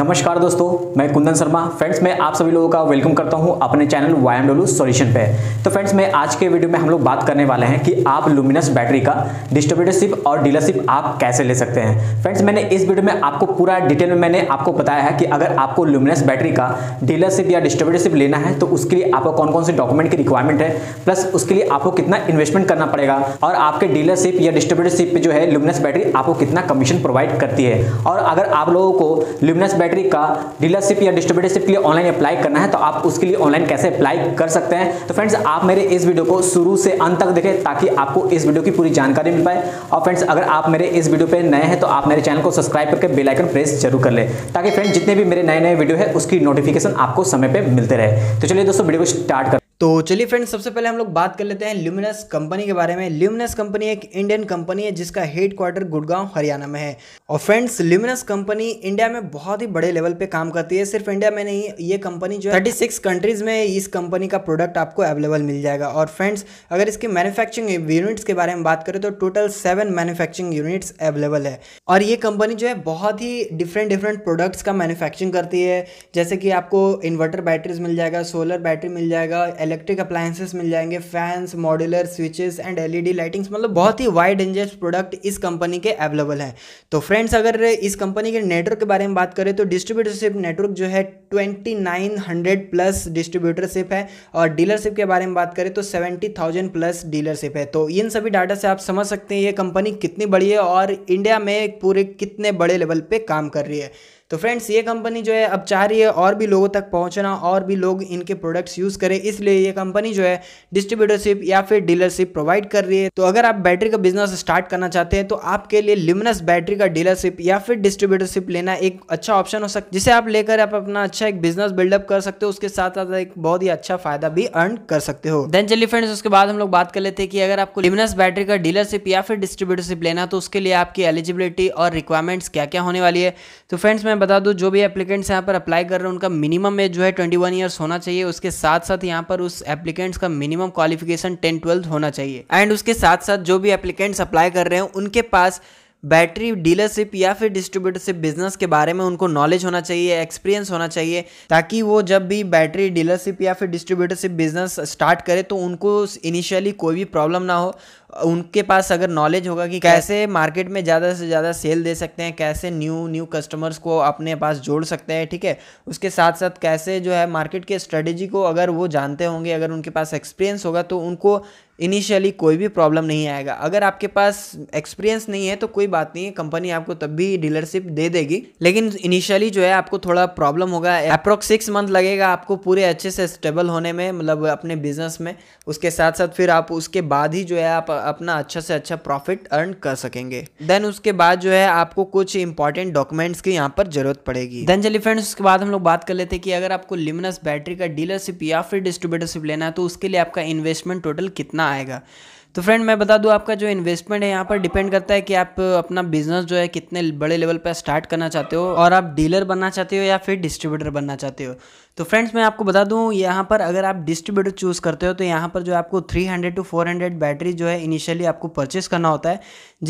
नमस्कार दोस्तों मैं कुंदन शर्मा फ्रेंड्स मैं आप सभी लोगों का वेलकम करता हूं अपने channel Y M W solution पे तो फ्रेंड्स मैं आज के वीडियो में हम लोग बात करने वाले हैं कि आप लुमिनस बैटरी का डिस्ट्रीब्यूटरशिप और डीलरशिप आप कैसे ले सकते हैं फ्रेंड्स मैंने इस वीडियो में आपको पूरा डिटेल में मैंने आपको बताया है कि अगर आपको लुमिनस बैटरी का डीलरशिप या डिस्ट्रीब्यूटरशिप लेना है तो उसके लिए आपको कौन कौन से डॉक्यूमेंट की रिक्वायरमेंट है प्लस उसके लिए आपको कितना इन्वेस्टमेंट करना पड़ेगा और आपके डीलरशिप या डिस्ट्रीब्यूटरशिप जो है लुमिनस बैटरी आपको कितना कमीशन प्रोवाइड करती है और अगर आप लोगों को लुमिनस बैटरी कैटेगरी का डीलरशिप या डिस्ट्रीब्यूटरशिप के लिए ऑनलाइन अप्लाई करना है तो आप उसके लिए ऑनलाइन कैसे अप्लाई कर सकते हैं तो फ्रेंड्स आप मेरे इस वीडियो को शुरू से अंत तक देखें ताकि आपको इस वीडियो की पूरी जानकारी मिल पाए और फ्रेंड्स अगर आप मेरे इस वीडियो पर नए हैं तो आप मेरे चैनल को सब्सक्राइब करके बेलाइकन प्रेस जरूर कर ले ताकि फ्रेंड्स जितने भी मेरे नए नए वीडियो है उसकी नोटिफिकेशन आपको समय पर मिलते रहे तो चलिए दोस्तों वीडियो को स्टार्ट कर तो चलिए फ्रेंड्स सबसे पहले हम लोग बात कर लेते हैं ल्यूमिनस कंपनी के बारे में ल्यूमिनस कंपनी एक इंडियन कंपनी है जिसका हेड क्वार्टर गुड़गांव हरियाणा में है और फ्रेंड्स ल्यूमिनस कंपनी इंडिया में बहुत ही बड़े लेवल पे काम करती है सिर्फ इंडिया में नहीं ये कंपनी जो है थर्टी सिक्स कंट्रीज में इस कंपनी का प्रोडक्ट आपको अवेलेबल मिल जाएगा और फ्रेंड्स अगर इसके मैनुफेक्चरिंग यूनिट्स के बारे में बात करें तो total seven manufacturing units available है और ये कंपनी जो है बहुत ही डिफरेंट डिफरेंट प्रोडक्ट्स का मैनुफैक्चरिंग करती है जैसे कि आपको इन्वर्टर बैटरीज मिल जाएगा सोलर बैटरी मिल जाएगा इलेक्ट्रिक अप्लायंसेस मिल जाएंगे fans modular switches and LED lightings मतलब बहुत ही वाइड रेंजेस प्रोडक्ट इस कंपनी के अवेलेबल हैं तो फ्रेंड्स अगर इस कंपनी के नेटवर्क के बारे में बात करें तो डिस्ट्रीब्यूटरशिप नेटवर्क जो है twenty nine hundred plus distributorship है और डीलरशिप के बारे में बात करें तो सेवेंटी थाउजेंड प्लस डीलरशिप है तो इन सभी डाटा से आप समझ सकते हैं ये कंपनी कितनी बड़ी है और इंडिया में पूरे कितने बड़े लेवल पर काम कर रही है तो फ्रेंड्स ये कंपनी जो है अब चाह रही है और भी लोगों तक पहुंचना और भी लोग इनके प्रोडक्ट्स यूज़ करें इसलिए ये कंपनी जो है डिस्ट्रीब्यूटरशिप या फिर डीलरशिप प्रोवाइड कर रही है तो अगर आप बैटरी का बिजनेस स्टार्ट करना चाहते हैं तो आपके लिए लिमनस बैटरी का डीलरशिप या फिर डिस्ट्रीब्यूटरशिप लेना एक अच्छा ऑप्शन हो सकता है जिसे आप लेकर आप अपना अच्छा एक बिजनेस बिल्डअप कर सकते हो उसके साथ साथ एक बहुत ही अच्छा फायदा भी अर्न कर सकते हो देन चलिए फ्रेंड्स उसके बाद हम लोग बात कर लेते हैं कि अगर आपको लिमनस बैटरी का डीलरशिप या फिर डिस्ट्रीब्यूटरशिप लेना तो उसके लिए आपकी एलिजिबिलिटी और रिक्वायरमेंट्स क्या क्या होने वाली है तो फ्रेंड्स मैं बता दूँ जो भी एप्लीकेंट्स यहाँ पर अप्लाई कर रहे हैं उनका मिनिमम एज जो है ट्वेंटी वन ईयर्स होना चाहिए उसके साथ साथ यहाँ पर उस एप्लीकेंट्स का मिनिमम क्वालिफिकेशन टेन ट्वेल्थ होना चाहिए एंड उसके साथ साथ जो भी एप्लीकेंट्स अप्लाई कर रहे हैं उनके पास बैटरी डीलरशिप या फिर डिस्ट्रीब्यूटरशिप बिजनेस के बारे में उनको नॉलेज होना चाहिए एक्सपीरियंस होना चाहिए ताकि वो जब भी बैटरी डीलरशिप या फिर डिस्ट्रीब्यूटरशिप बिजनेस स्टार्ट करे तो उनको इनिशियली कोई भी प्रॉब्लम ना हो उनके पास अगर नॉलेज होगा कि कैसे मार्केट में ज़्यादा से ज़्यादा सेल दे सकते हैं कैसे न्यू न्यू कस्टमर्स को अपने पास जोड़ सकते हैं ठीक है उसके साथ साथ कैसे जो है मार्केट के स्ट्रेटेजी को अगर वो जानते होंगे अगर उनके पास एक्सपीरियंस होगा तो उनको इनिशियली कोई भी प्रॉब्लम नहीं आएगा अगर आपके पास एक्सपीरियंस नहीं है तो कोई बात नहीं है कंपनी आपको तब भी डीलरशिप दे देगी लेकिन इनिशियली जो है आपको थोड़ा प्रॉब्लम होगा अप्रोक्स सिक्स मंथ लगेगा आपको पूरे अच्छे से स्टेबल होने में मतलब अपने बिजनेस में उसके साथ साथ फिर आप उसके बाद ही जो है आप अपना अच्छा से अच्छा प्रॉफिट अर्न कर सकेंगे देन उसके बाद जो है आपको कुछ इंपॉर्टेंट डॉक्यूमेंट्स की यहाँ पर जरूरत पड़ेगी देन चलिए फ्रेंड्स उसके बाद हम लोग बात कर लेते हैं कि अगर आपको लिमनस बैटरी का डीलरशिप या फिर डिस्ट्रीब्यूटरशिप लेना है तो उसके लिए आपका इन्वेस्टमेंट टोटल कितना आएगा तो फ्रेंड मैं बता दूं आपका जो इन्वेस्टमेंट है यहाँ पर डिपेंड करता है कि आप अपना बिजनेस जो है कितने बड़े लेवल पर स्टार्ट करना चाहते हो और आप डीलर बनना चाहते हो या फिर डिस्ट्रीब्यूटर बनना चाहते हो तो फ्रेंड्स मैं आपको बता दूँ यहाँ पर अगर आप डिस्ट्रीब्यूटर चूज़ करते हो तो यहाँ पर जो आपको 300 टू 400 बैटरी जो है इनिशियली आपको परचेस करना होता है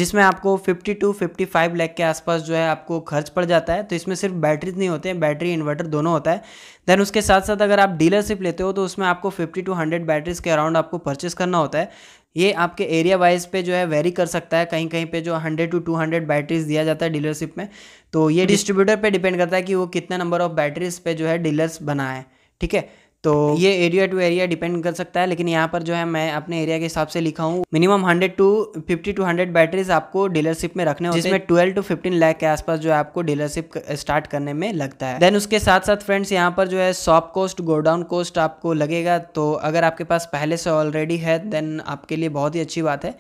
जिसमें आपको 50 टू 55 लाख के आसपास जो है आपको खर्च पड़ जाता है तो इसमें सिर्फ बैटरीज नहीं होते हैं बैटरी इन्वर्टर दोनों होता है देन उसके साथ साथ अगर आप डीलरशिप लेते हो तो उसमें आपको फिफ्टी टू हंड्रेड बैटरीज के अराउंड आपको परचेस करना होता है ये आपके एरिया वाइज पे जो है वेरी कर सकता है कहीं कहीं पे जो 100 टू 200 बैटरीज दिया जाता है डीलरशिप में तो ये डिस्ट्रीब्यूटर पे डिपेंड करता है कि वो कितने नंबर ऑफ बैटरीज पे जो है डीलर्स बनाए ठीक है तो ये एरिया टू एरिया डिपेंड कर सकता है लेकिन यहाँ पर जो है मैं अपने एरिया के हिसाब से लिखा हूँ minimum hundred to fifty to hundred batteries आपको डीलरशिप में रखने जिसमें ट्वेल्व टू फिफ्टीन लैक के आसपास जो है आपको डीलरशिप स्टार्ट करने में लगता है देन उसके साथ साथ फ्रेंड्स यहाँ पर जो है शॉप कॉस्ट गोडाउन कोस्ट आपको लगेगा तो अगर आपके पास पहले से ऑलरेडी है देन आपके लिए बहुत ही अच्छी बात है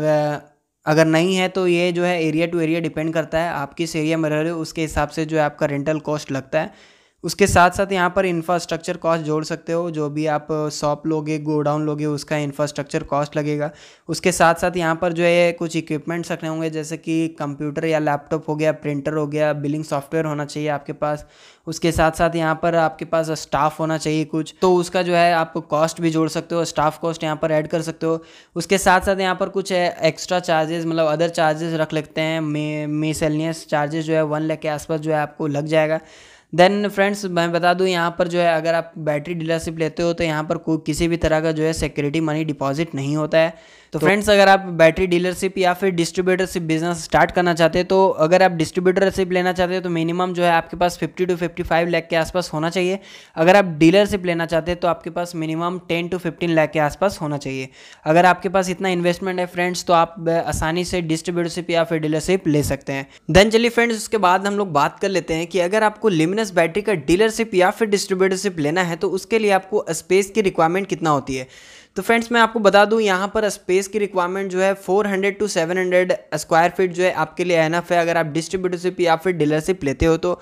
अगर अगर नहीं है तो ये जो है एरिया टू एरिया डिपेंड करता है आप किस एरिया में रह रहे हो उसके हिसाब से जो है आपका रेंटल कॉस्ट लगता है उसके साथ साथ यहाँ पर इंफ्रास्ट्रक्चर कॉस्ट जोड़ सकते हो जो भी आप शॉप लोगे गोडाउन लोगे उसका इंफ्रास्ट्रक्चर कॉस्ट लगेगा उसके साथ साथ यहाँ पर जो है कुछ इक्विपमेंट्स रखने होंगे जैसे कि कंप्यूटर या लैपटॉप हो गया प्रिंटर हो गया बिलिंग सॉफ्टवेयर होना चाहिए आपके पास उसके साथ साथ यहाँ पर आपके पास स्टाफ होना चाहिए कुछ तो उसका जो है आप कॉस्ट भी जोड़ सकते हो स्टाफ कॉस्ट यहाँ पर ऐड कर सकते हो उसके साथ साथ यहाँ पर कुछ एक्स्ट्रा चार्जेस मतलब अदर चार्जेस रख लेते हैं मे मेसेलियस चार्जेस जो है वन लेख के आसपास जो है आपको लग जाएगा देन फ्रेंड्स मैं बता दूं यहाँ पर जो है अगर आप बैटरी डीलरशिप लेते हो तो यहाँ पर कोई किसी भी तरह का जो है सिक्योरिटी मनी डिपॉजिट नहीं होता है तो फ्रेंड्स तो अगर आप बैटरी डीलरशिप या फिर डिस्ट्रीब्यूटरशिप बिजनेस स्टार्ट करना चाहते हैं तो अगर आप डिस्ट्रीब्यूटरशिप लेना चाहते हो तो मिनिमम जो है आपके पास 50 टू 55 लाख के आसपास होना चाहिए अगर आप डीलरशिप लेना चाहते हैं तो आपके पास मिनिमम 10 टू 15 लाख के आसपास होना चाहिए अगर आपके पास इतना इन्वेस्टमेंट है फ्रेंड्स तो आप आसानी से डिस्ट्रीब्यूटरशिप या फिर डीलरशिप ले सकते हैं देन चलिए फ्रेंड्स उसके बाद हम लोग बात कर लेते हैं कि अगर आपको लिमिनस एस बैटरी का डीलरशिप या फिर डिस्ट्रीब्यूटरशिप लेना है तो उसके लिए आपको स्पेस की रिक्वायरमेंट कितना होती है तो फ्रेंड्स मैं आपको बता दूं यहाँ पर स्पेस की रिक्वायरमेंट जो है 400 टू 700 स्क्वायर फीट जो है आपके लिए एनफ है अगर आप डिस्ट्रीब्यूटरशिप या फिर डीलरशिप लेते हो तो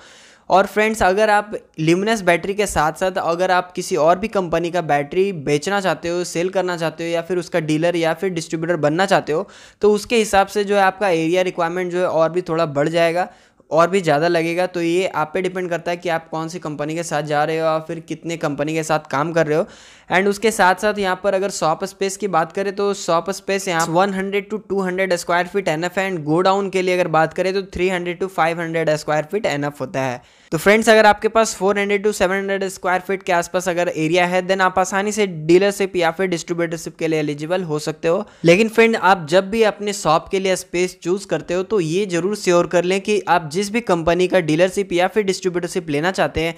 और फ्रेंड्स अगर आप ल्यूमिनस बैटरी के साथ साथ अगर आप किसी और भी कंपनी का बैटरी बेचना चाहते हो सेल करना चाहते हो या फिर उसका डीलर या फिर डिस्ट्रीब्यूटर बनना चाहते हो तो उसके हिसाब से जो है आपका एरिया रिक्वायरमेंट जो है और भी थोड़ा बढ़ जाएगा और भी ज़्यादा लगेगा तो ये आप पे डिपेंड करता है कि आप कौन सी कंपनी के साथ जा रहे हो या फिर कितने कंपनी के साथ काम कर रहे हो एंड उसके साथ साथ यहाँ पर अगर शॉप स्पेस की बात करें तो शॉप स्पेस यहाँ 100 to 200 square feet N F and godown के लिए अगर बात करें तो 300 to 500 square feet N F होता है तो फ्रेंड्स अगर आपके पास 400 टू 700 स्क्वायर फीट के आसपास अगर एरिया है देन आप आसानी से डीलरशिप या फिर डिस्ट्रीब्यूटरशिप के लिए एलिजिबल हो सकते हो लेकिन फ्रेंड आप जब भी अपने शॉप के लिए स्पेस चूज करते हो तो ये जरूर श्योर कर लें कि आप जिस भी कंपनी का डीलरशिप या फिर डिस्ट्रीब्यूटरशिप लेना चाहते हैं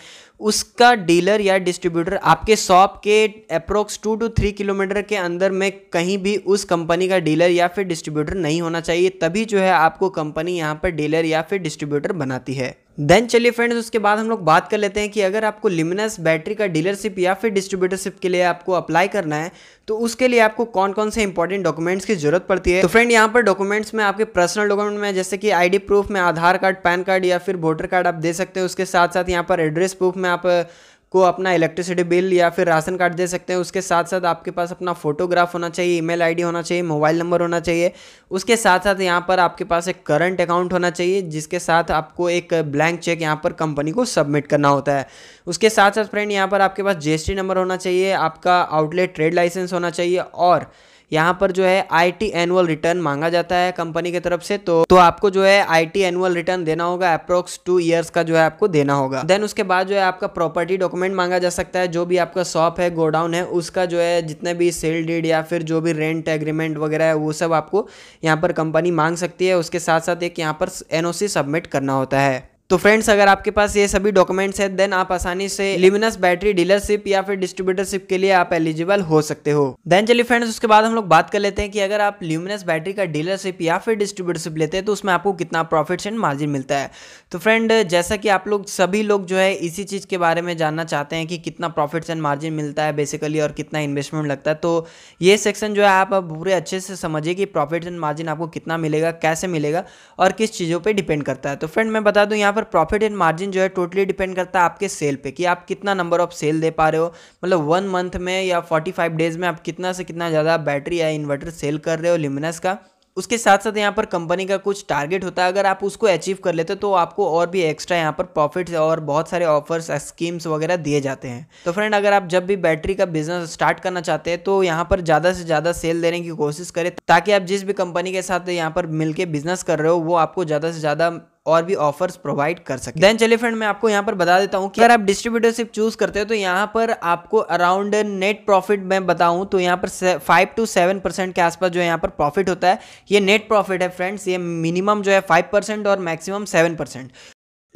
उसका डीलर या डिस्ट्रीब्यूटर आपके शॉप के approx to two three kilometre के अंदर में कहीं भी उस कंपनी का डीलर या फिर डिस्ट्रीब्यूटर नहीं होना चाहिए तभी जो है आपको कंपनी यहाँ पर डीलर या फिर डिस्ट्रीब्यूटर बनाती है देन चलिए फ्रेंड्स उसके बाद हम लोग बात कर लेते हैं कि अगर आपको लिमिनस बैटरी का डीलरशिप या फिर डिस्ट्रीब्यूटरशिप के लिए आपको अप्लाई करना है तो उसके लिए आपको कौन कौन से इंपॉर्टेंट डॉक्यूमेंट्स की जरूरत पड़ती है तो फ्रेंड यहाँ पर डॉक्यूमेंट्स में आपके पर्सनल डॉक्यूमेंट में जैसे कि आईडी प्रूफ में आधार कार्ड पैन कार्ड या फिर वोटर कार्ड आप दे सकते हैं उसके साथ साथ यहाँ पर एड्रेस प्रूफ में आप को अपना इलेक्ट्रिसिटी बिल या फिर राशन कार्ड दे सकते हैं उसके साथ साथ आपके पास अपना फोटोग्राफ होना चाहिए ईमेल आईडी होना चाहिए मोबाइल नंबर होना चाहिए उसके साथ साथ यहाँ पर आपके पास एक करंट अकाउंट होना चाहिए जिसके साथ आपको एक ब्लैंक चेक यहाँ पर कंपनी को सबमिट करना होता है उसके साथ साथ फ्रेंड यहाँ पर आपके पास जी नंबर होना चाहिए आपका आउटलेट ट्रेड लाइसेंस होना चाहिए और यहाँ पर जो है आईटी एनुअल रिटर्न मांगा जाता है कंपनी की तरफ से तो तो आपको जो है आईटी एनुअल रिटर्न देना होगा अप्रोक्स टू ईयर्स का जो है आपको देना होगा देन उसके बाद जो है आपका प्रॉपर्टी डॉक्यूमेंट मांगा जा सकता है जो भी आपका शॉप है गोडाउन है उसका जो है जितने भी सेल डीड या फिर जो भी रेंट एग्रीमेंट वगैरह है वो सब आपको यहाँ पर कंपनी मांग सकती है उसके साथ साथ एक यहाँ पर एन सबमिट करना होता है तो फ्रेंड्स अगर आपके पास ये सभी डॉक्यूमेंट्स हैं देन आप आसानी से लिमिनस बैटरी डीलरशिप या फिर डिस्ट्रीब्यूटरशिप के लिए आप एलिजिबल हो सकते हो देन चलिए फ्रेंड्स उसके बाद हम लोग बात कर लेते हैं कि अगर आप ल्यूमिनस बैटरी का डीलरशिप या फिर डिस्ट्रीब्यूटरशिप लेते हैं तो उसमें आपको कितना प्रॉफिट्स एंड मार्जिन मिलता है तो फ्रेंड जैसा कि आप लोग सभी लोग जो है इसी चीज़ के बारे में जानना चाहते हैं कि कितना प्रॉफिट्स एंड मार्जिन मिलता है बेसिकली और कितना इन्वेस्टमेंट लगता है तो ये सेक्शन जो है आप पूरे अच्छे से समझिए कि प्रॉफिट एंड मार्जिन आपको कितना मिलेगा कैसे मिलेगा और किस चीज़ों पर डिपेंड करता है तो फ्रेंड मैं बता दूँ यहाँ पर प्रॉफिट एंड मार्जिन जो है टोटली डिपेंड करता है आपके सेल पे कि आप कितना नंबर ऑफ सेल दे पा रहे हो मतलब वन मंथ में या फोर्टी फाइव डेज़ में आप कितना से कितना ज़्यादा बैटरी या इन्वर्टर सेल कर रहे हो लिमिनस का उसके साथ साथ यहाँ पर कंपनी का कुछ टारगेट होता है अगर आप उसको अचीव कर लेते तो आपको और भी एक्स्ट्रा यहाँ पर प्रॉफिट्स और बहुत सारे ऑफर्स स्कीम्स वगैरह दिए जाते हैं तो फ्रेंड अगर आप जब भी बैटरी का बिजनेस स्टार्ट करना चाहते हैं तो यहाँ पर ज़्यादा से ज़्यादा सेल देने की कोशिश करें ताकि आप जिस भी कंपनी के साथ यहाँ पर मिलकर बिजनेस कर रहे हो वो आपको ज़्यादा से ज़्यादा और भी ऑफर्स प्रोवाइड कर सकते देन चलिए फ्रेंड मैं आपको यहाँ पर बता देता हूँ कि अगर आप डिस्ट्रीब्यूटरशिप चूज करते हैं तो यहाँ पर आपको अराउंड नेट प्रॉफिट मैं बताऊँ तो यहाँ पर फाइव टू सेवन परसेंट के आसपास जो यहाँ पर प्रॉफिट होता है ये नेट प्रॉफिट है फ्रेंड्स ये मिनिमम जो है फाइव परसेंट और मैक्सिमम सेवन परसेंट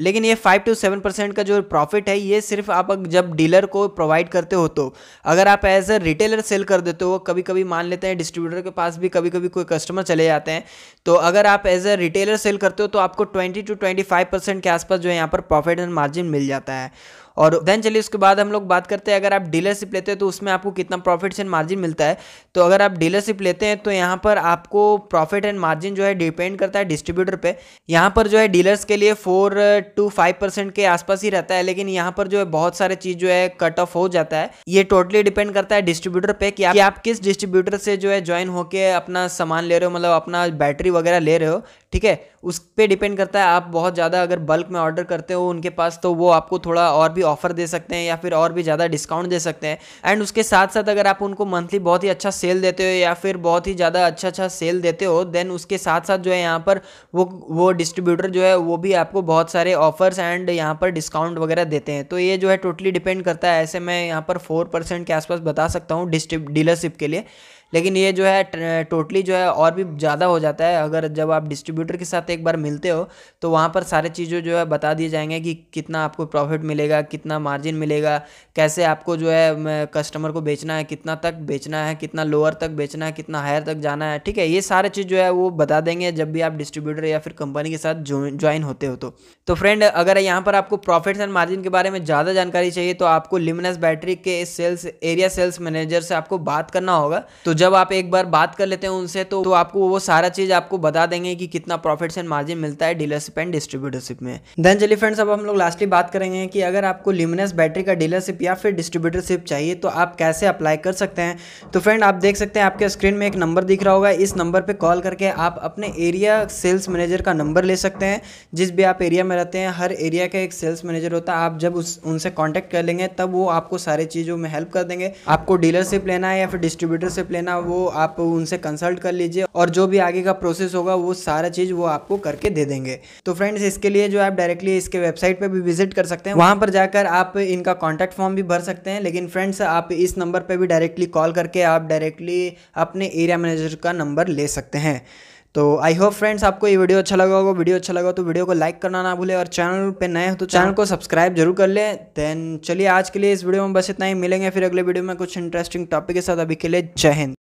लेकिन ये फाइव टू सेवन परसेंट का जो प्रॉफिट है ये सिर्फ आप जब डीलर को प्रोवाइड करते हो तो अगर आप एज अ रिटेलर सेल कर देते हो कभी कभी मान लेते हैं डिस्ट्रीब्यूटर के पास भी कभी कभी कोई कस्टमर चले जाते हैं तो अगर आप एज अ रिटेलर सेल करते हो तो आपको twenty to twenty five percent के आसपास जो है यहाँ पर प्रॉफिट एंड मार्जिन मिल जाता है और देन चलिए उसके बाद हम लोग बात करते हैं अगर आप डीलरशिप लेते हैं तो उसमें आपको कितना प्रॉफिट एंड मार्जिन मिलता है तो अगर आप डीलरशिप लेते हैं तो यहाँ पर आपको प्रॉफिट एंड मार्जिन जो है डिपेंड करता है डिस्ट्रीब्यूटर पे यहाँ पर जो है डीलर्स के लिए फोर टू फाइव परसेंट के आसपास ही रहता है लेकिन यहाँ पर जो है बहुत सारे चीज़ जो है कट ऑफ हो जाता है ये टोटली डिपेंड करता है डिस्ट्रीब्यूटर पे कि आप, कि आप किस डिस्ट्रीब्यूटर से जो है ज्वाइन होके अपना सामान ले रहे हो मतलब अपना बैटरी वगैरह ले रहे हो ठीक है उस पर डिपेंड करता है आप बहुत ज़्यादा अगर बल्क में ऑर्डर करते हो उनके पास तो वो आपको थोड़ा और भी भी ऑफर दे सकते हैं या फिर और भी ज़्यादा डिस्काउंट दे सकते हैं एंड उसके साथ साथ अगर आप उनको मंथली बहुत ही अच्छा सेल देते हो या फिर बहुत ही ज़्यादा अच्छा अच्छा सेल देते हो देन उसके साथ साथ जो है यहाँ पर वो वो डिस्ट्रीब्यूटर जो है वो भी आपको बहुत सारे ऑफर्स एंड यहाँ पर डिस्काउंट वगैरह देते हैं तो ये जो है टोटली डिपेंड करता है ऐसे मैं यहाँ पर फोर परसेंट के आसपास बता सकता हूँ डीलरशिप के लिए लेकिन ये जो है टोटली जो है और भी ज़्यादा हो जाता है अगर जब आप डिस्ट्रीब्यूटर के साथ एक बार मिलते हो तो वहाँ पर सारे चीज़ों जो है बता दिए जाएंगे कि कितना आपको प्रॉफिट मिलेगा कितना मार्जिन मिलेगा कैसे आपको जो है कस्टमर को बेचना है कितना तक बेचना है कितना लोअर तक बेचना है कितना हायर तक जाना है ठीक है ये सारे चीज़ जो है वो बता देंगे जब भी आप डिस्ट्रीब्यूटर या फिर कंपनी के साथ ज्वाइन होते हो तो तो फ्रेंड अगर यहाँ पर आपको प्रॉफिट्स एंड मार्जिन के बारे में ज़्यादा जानकारी चाहिए तो आपको लिमनस बैटरी के सेल्स एरिया सेल्स मैनेजर से आपको बात करना होगा तो जब आप एक बार बात कर लेते हैं उनसे तो, तो आपको वो सारा चीज़ आपको बता देंगे कि कितना प्रॉफिट एंड मार्जिन मिलता है डीलरशिप एंड डिस्ट्रीब्यूटरशिप में देन चलिए फ्रेंड्स अब हम लोग लास्टली बात करेंगे कि अगर आपको लिमिनस बैटरी का डीलरशिप या फिर डिस्ट्रीब्यूटरशिप चाहिए तो आप कैसे अप्लाई कर सकते हैं तो फ्रेंड आप देख सकते हैं आपके स्क्रीन में एक नंबर दिख रहा होगा इस नंबर पर कॉल करके आप अपने एरिया सेल्स मैनेजर का नंबर ले सकते हैं जिस भी आप एरिया में रहते हैं हर एरिया का एक सेल्स मैनेजर होता है आप जब उस उनसे कॉन्टैक्ट कर लेंगे तब वो आपको सारी चीज़ों में हेल्प कर देंगे आपको डीलरशिप लेना है या फिर डिस्ट्रीब्यूटरशिप लेना करना वो आप उनसे कंसल्ट कर लीजिए और जो भी आगे का प्रोसेस होगा वो सारा चीज़ वो आपको करके दे देंगे तो फ्रेंड्स इसके लिए जो आप डायरेक्टली इसके वेबसाइट पर भी विजिट कर सकते हैं वहाँ पर जाकर आप इनका कॉन्टैक्ट फॉर्म भी भर सकते हैं लेकिन फ्रेंड्स आप इस नंबर पर भी डायरेक्टली कॉल करके आप डायरेक्टली अपने एरिया मैनेजर का नंबर ले सकते हैं तो आई होप फ्रेंड्स आपको ये वीडियो अच्छा लगा होगा वीडियो अच्छा लगा तो वीडियो को लाइक करना ना भूले और चैनल पे नए हो तो चैनल हाँ। को सब्सक्राइब जरूर कर लें देन चलिए आज के लिए इस वीडियो में बस इतना ही मिलेंगे फिर अगले वीडियो में कुछ इंटरेस्टिंग टॉपिक के साथ अभी के लिए जय हिंद